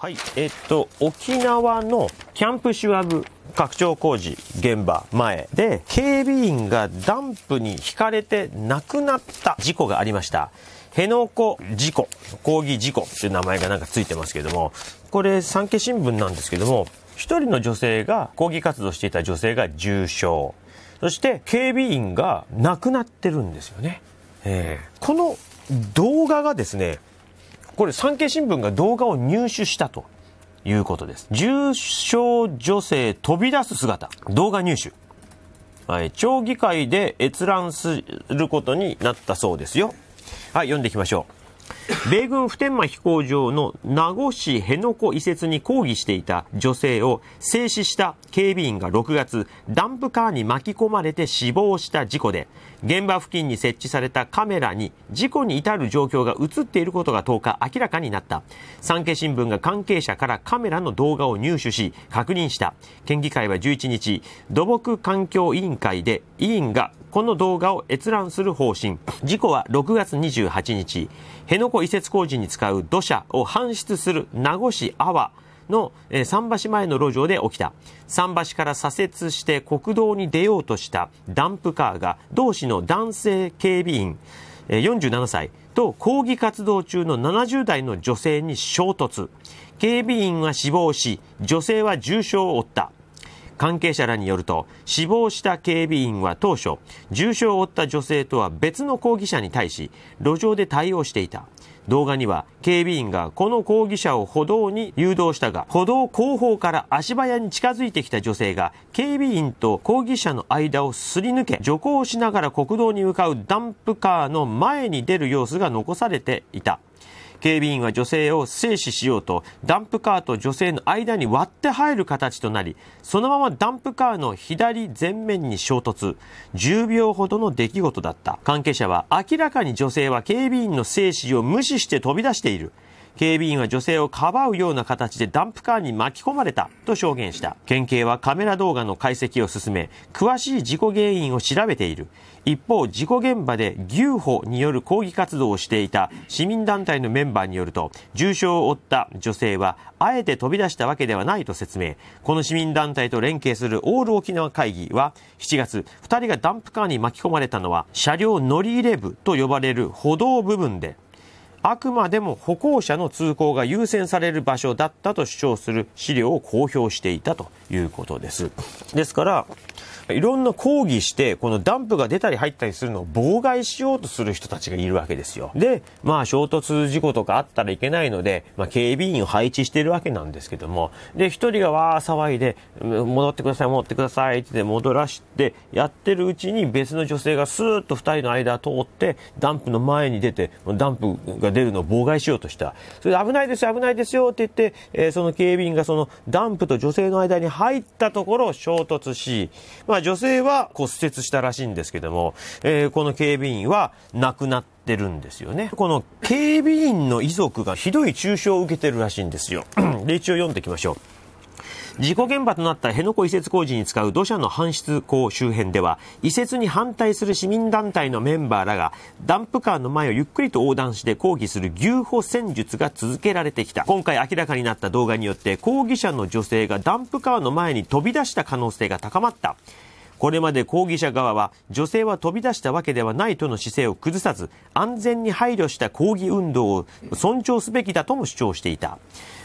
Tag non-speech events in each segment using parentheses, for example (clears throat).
はい、えっと、沖縄のキャンプシュワブ拡張工事現場前で、警備員がダンプに引かれて亡くなった事故がありました。辺野古事故、抗議事故っていう名前がなんかついてますけども、これ産経新聞なんですけども、一人の女性が、抗議活動していた女性が重傷。そして警備員が亡くなってるんですよね。えー、この動画がですね、これ産経新聞が動画を入手したということです。重症女性飛び出す姿、動画入手。はい、町議会で閲覧することになったそうですよ。はい、読んでいきましょう。(laughs) 米軍普天間飛行場の名護市辺野古移設に抗議していた女性を制止した警備員が6月、ダンプカーに巻き込まれて死亡した事故で、現場付近に設置されたカメラに事故に至る状況が映っていることが10日明らかになった。産経新聞が関係者からカメラの動画を入手し、確認した。県議会は11日、土木環境委員会で委員がこの動画を閲覧する方針。事故は6月28日、辺野古設工事に使う土砂を搬出する名護市阿波の、桟橋前の路上で起きた。桟橋から左折して国道に出ようとしたダンプカーが同市の男性警備員、47歳と抗議活動中の70代の女性に衝突。警備員は死亡し、女性は重傷を負った。関係者らによると、死亡した警備員は当初、重傷を負った女性とは別の抗議者に対し、路上で対応していた。動画には警備員がこの抗議者を歩道に誘導したが、歩道後方から足早に近づいてきた女性が警備員と抗議者の間をすり抜け、徐行しながら国道に向かうダンプカーの前に出る様子が残されていた。警備員は女性を制止しようと、ダンプカーと女性の間に割って入る形となり、そのままダンプカーの左前面に衝突。10秒ほどの出来事だった。関係者は、明らかに女性は警備員の制止を無視して飛び出している。警備員は女性をかばうような形でダンプカーに巻き込まれたと証言した。県警はカメラ動画の解析を進め、詳しい事故原因を調べている。一方、事故現場で牛歩による抗議活動をしていた市民団体のメンバーによると、重傷を負った女性は、あえて飛び出したわけではないと説明。この市民団体と連携するオール沖縄会議は、7月、2人がダンプカーに巻き込まれたのは、車両乗り入れ部と呼ばれる歩道部分で、あくまでも歩行者の通行が優先される場所だったと主張する資料を公表していたということです。ですから、いろんな抗議して、このダンプが出たり入ったりするのを妨害しようとする人たちがいるわけですよ。で、まあ衝突事故とかあったらいけないので、まあ警備員を配置してるわけなんですけども、で、一人がわー騒いで、戻ってください、戻ってくださいって戻らして、やってるうちに別の女性がスーッと二人の間通って、ダンプの前に出て、ダンプが出るのを妨害しようとした。それで危ないですよ、危ないですよって言って、えー、その警備員がそのダンプと女性の間に入ったところを衝突し、まああ、女性は骨折したらしいんですけども、えー、この警備員は亡くなってるんですよね。この警備員の遺族がひどい中傷を受けてるらしいんですよ。(clears throat) で、一応読んでいきましょう。事故現場となった辺野古移設工事に使う土砂の搬出口周辺では、移設に反対する市民団体のメンバーらが、ダンプカーの前をゆっくりと横断して抗議する牛歩戦術が続けられてきた。今回明らかになった動画によって、抗議者の女性がダンプカーの前に飛び出した可能性が高まった。これまで抗議者側は女性は飛び出したわけではないとの姿勢を崩さず安全に配慮した抗議運動を尊重すべきだとも主張していた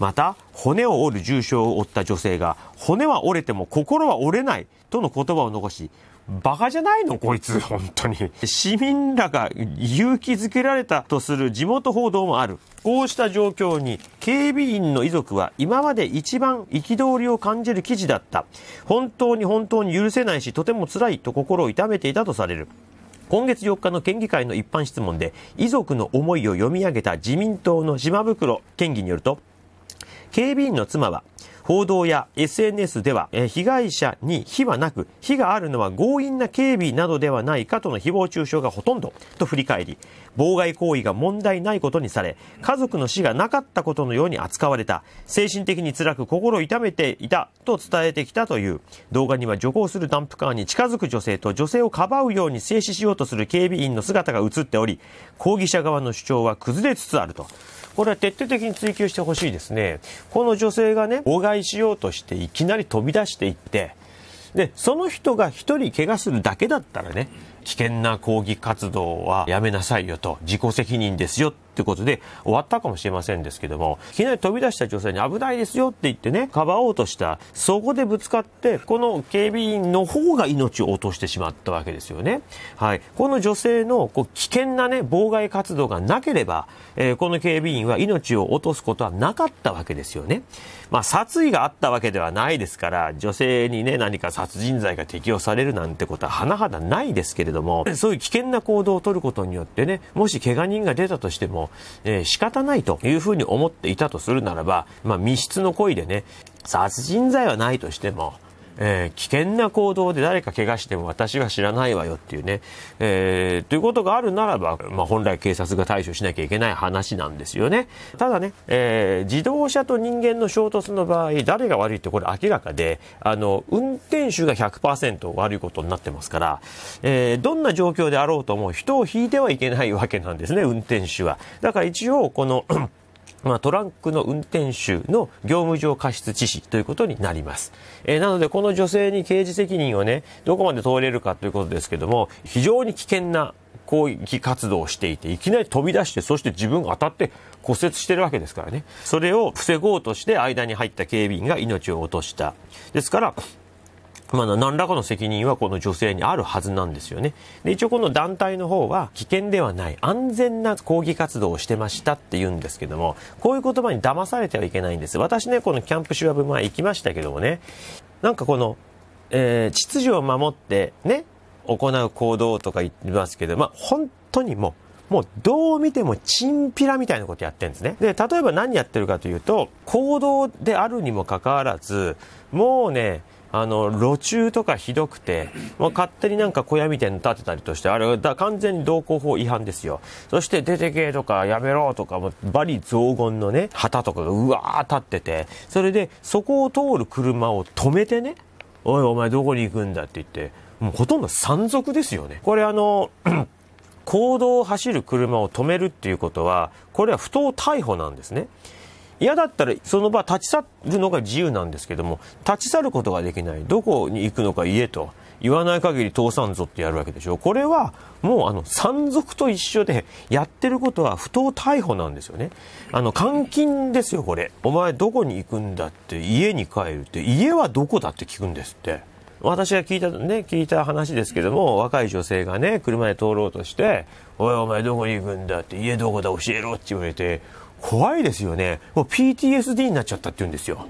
また骨を折る重傷を負った女性が骨は折れても心は折れないとの言葉を残しバカじゃないのこいつ、本当に。市民らが勇気づけられたとする地元報道もある。こうした状況に、警備員の遺族は今まで一番憤りを感じる記事だった。本当に本当に許せないし、とても辛いと心を痛めていたとされる。今月4日の県議会の一般質問で、遺族の思いを読み上げた自民党の島袋県議によると、警備員の妻は、報道や SNS では、え被害者に非はなく、非があるのは強引な警備などではないかとの誹謗中傷がほとんどと振り返り、妨害行為が問題ないことにされ、家族の死がなかったことのように扱われた、精神的に辛く心を痛めていたと伝えてきたという、動画には徐行するダンプカーに近づく女性と女性をかばうように制止しようとする警備員の姿が映っており、抗議者側の主張は崩れつつあると。これは徹底的に追求してほしいですね。この女性がね、妨害しようとしていきなり飛び出していって、で、その人が一人怪我するだけだったらね、危険な抗議活動はやめなさいよと、自己責任ですよってことで終わったかもしれませんですけども、いきなり飛び出した女性に危ないですよって言ってね、かばおうとした。そこでぶつかって、この警備員の方が命を落としてしまったわけですよね。はい。この女性のこう危険なね、妨害活動がなければ、えー、この警備員は命を落とすことはなかったわけですよね。まあ、殺意があったわけではないですから、女性にね、何か殺人罪が適用されるなんてことは甚だないですけれどども、そういう危険な行動を取ることによってね、もし怪我人が出たとしても、えー、仕方ないというふうに思っていたとするならば、まあ、密室の故意でね、殺人罪はないとしても、えー、危険な行動で誰か怪我しても私は知らないわよっていうね、えー、ということがあるならば、まあ、本来警察が対処しなきゃいけない話なんですよね。ただね、えー、自動車と人間の衝突の場合、誰が悪いってこれ明らかで、あの、運転手が100%悪いことになってますから、えー、どんな状況であろうとも人を引いてはいけないわけなんですね、運転手は。だから一応、このまあ、トランクの運転手の業務上過失致死ということになります。えー、なので、この女性に刑事責任をね、どこまで問われるかということですけども、非常に危険な攻撃活動をしていて、いきなり飛び出して、そして自分が当たって骨折してるわけですからね。それを防ごうとして間に入った警備員が命を落とした。ですから、まあ、何らかの責任はこの女性にあるはずなんですよね。で、一応この団体の方は危険ではない安全な抗議活動をしてましたって言うんですけども、こういう言葉に騙されてはいけないんです。私ね、このキャンプシュワブ前行きましたけどもね、なんかこの、えー、秩序を守ってね、行う行動とか言ってますけど、まあ、本当にもう、もうどう見てもチンピラみたいなことやってるんですね。で、例えば何やってるかというと、行動であるにもかかわらず、もうね、あの、路中とかひどくて、もう勝手になんか小屋みたいに建てたりとして、あれ、だ完全に道交法違反ですよ。そして出てけとかやめろとか、もバリ雑言のね、旗とかがうわー立ってて、それでそこを通る車を止めてね、おいお前どこに行くんだって言って、もうほとんど山賊ですよね。これあの、公 (clears throat) 道を走る車を止めるっていうことは、これは不当逮捕なんですね。嫌だったらその場立ち去るのが自由なんですけども、立ち去ることができない。どこに行くのか言えと。言わない限り通さんぞってやるわけでしょ。これはもうあの山賊と一緒でやってることは不当逮捕なんですよね。あの監禁ですよこれ。お前どこに行くんだって家に帰るって家はどこだって聞くんですって。私が聞いた、ね、聞いた話ですけども、若い女性がね、車で通ろうとして、おいお前どこに行くんだって、家どこだ教えろって言われて、怖いですよね。もう PTSD になっちゃったって言うんですよ。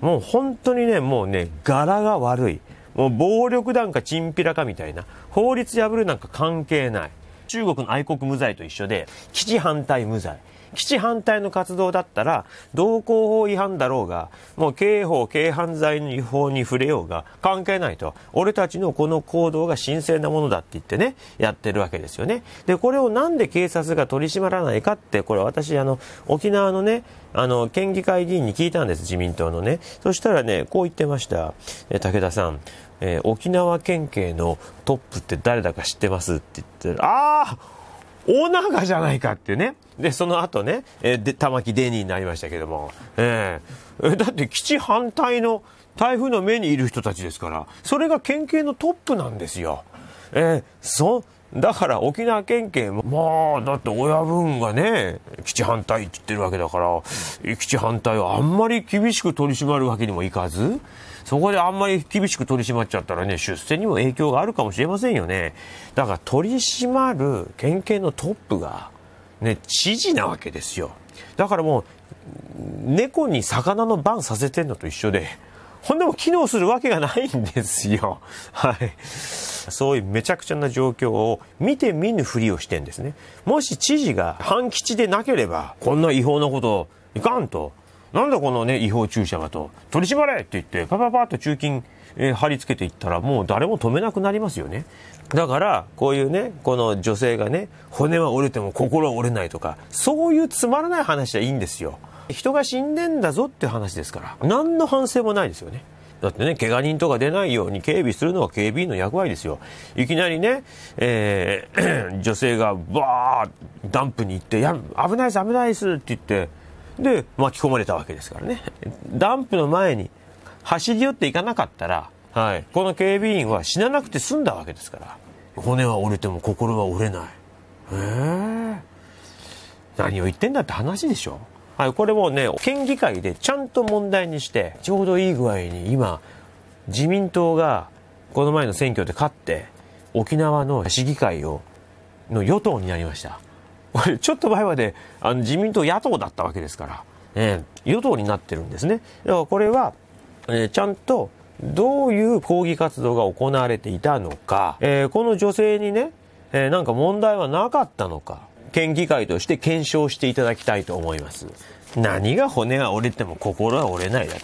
もう本当にね、もうね、柄が悪い。もう暴力団かチンピラかみたいな。法律破るなんか関係ない。中国の愛国無罪と一緒で、基地反対無罪。基地反対の活動だったら、道交法違反だろうが、もう刑法、軽犯罪の違法に触れようが、関係ないと。俺たちのこの行動が神聖なものだって言ってね、やってるわけですよね。で、これをなんで警察が取り締まらないかって、これ私、あの、沖縄のね、あの、県議会議員に聞いたんです、自民党のね。そしたらね、こう言ってました。え武田さん、えー、沖縄県警のトップって誰だか知ってますって言って、ああ大長じゃないかっていうね。で、その後ね、えー、で、玉木デニーになりましたけども。えー、だって基地反対の台風の目にいる人たちですから、それが県警のトップなんですよ。えー、そ、だから沖縄県警も、まあ、だって親分がね、基地反対って言ってるわけだから、基地反対をあんまり厳しく取り締まるわけにもいかず、そこであんまり厳しく取り締まっちゃったらね、出世にも影響があるかもしれませんよね。だから取り締まる県警のトップが、ね、知事なわけですよ。だからもう、猫に魚の番させてんのと一緒で、ほんでも機能するわけがないんですよ。はい。そういうめちゃくちゃな状況を見て見ぬふりをしてんですね。もし知事が半吉でなければ、こんな違法なこといかんとなんだこのね、違法駐車はと、取り締まれって言って、パパパッと駐禁、えー、貼り付けていったら、もう誰も止めなくなりますよね。だから、こういうね、この女性がね、骨は折れても心は折れないとか、そういうつまらない話はいいんですよ。人が死んでんだぞって話ですから、何の反省もないですよね。だってね、怪我人とか出ないように警備するのは警備員の役割ですよ。いきなりね、えー、(clears throat) 女性がバーダンプに行って、や、危ないです、危ないですって言って、で、巻き込まれたわけですからね。ダンプの前に走り寄っていかなかったら、はい、この警備員は死ななくて済んだわけですから。骨は折れても心は折れない。え何を言ってんだって話でしょ。はい、これもね、県議会でちゃんと問題にして、ちょうどいい具合に今、自民党がこの前の選挙で勝って、沖縄の市議会を、の与党になりました。(laughs) ちょっと前まであの自民党野党だったわけですから、えー、与党になってるんですね。だからこれは、えー、ちゃんとどういう抗議活動が行われていたのか、えー、この女性にね、えー、なんか問題はなかったのか、県議会として検証していただきたいと思います。何が骨が折れても心は折れないだと。